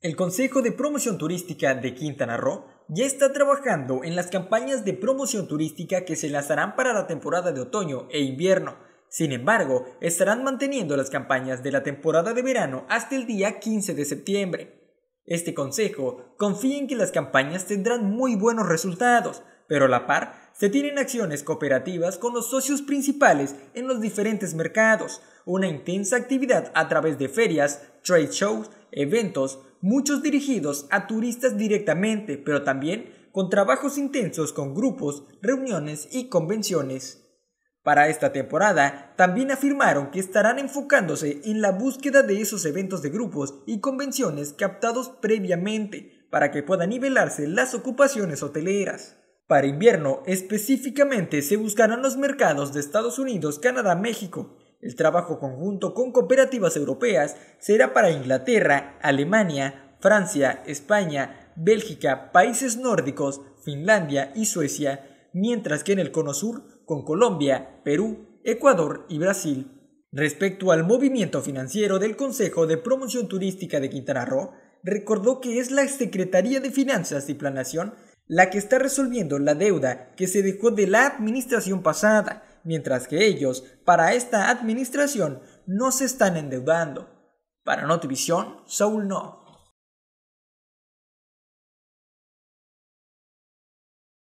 El Consejo de Promoción Turística de Quintana Roo ya está trabajando en las campañas de promoción turística que se lanzarán para la temporada de otoño e invierno. Sin embargo, estarán manteniendo las campañas de la temporada de verano hasta el día 15 de septiembre. Este consejo confía en que las campañas tendrán muy buenos resultados, pero la par se tienen acciones cooperativas con los socios principales en los diferentes mercados, una intensa actividad a través de ferias, trade shows, eventos, muchos dirigidos a turistas directamente, pero también con trabajos intensos con grupos, reuniones y convenciones. Para esta temporada, también afirmaron que estarán enfocándose en la búsqueda de esos eventos de grupos y convenciones captados previamente para que puedan nivelarse las ocupaciones hoteleras. Para invierno, específicamente se buscarán los mercados de Estados Unidos, Canadá, México. El trabajo conjunto con cooperativas europeas será para Inglaterra, Alemania, Francia, España, Bélgica, países nórdicos, Finlandia y Suecia, mientras que en el Cono Sur con Colombia, Perú, Ecuador y Brasil. Respecto al movimiento financiero del Consejo de Promoción Turística de Quintana Roo, recordó que es la Secretaría de Finanzas y Planación la que está resolviendo la deuda que se dejó de la administración pasada, mientras que ellos, para esta administración, no se están endeudando. Para Notivision, Saul no.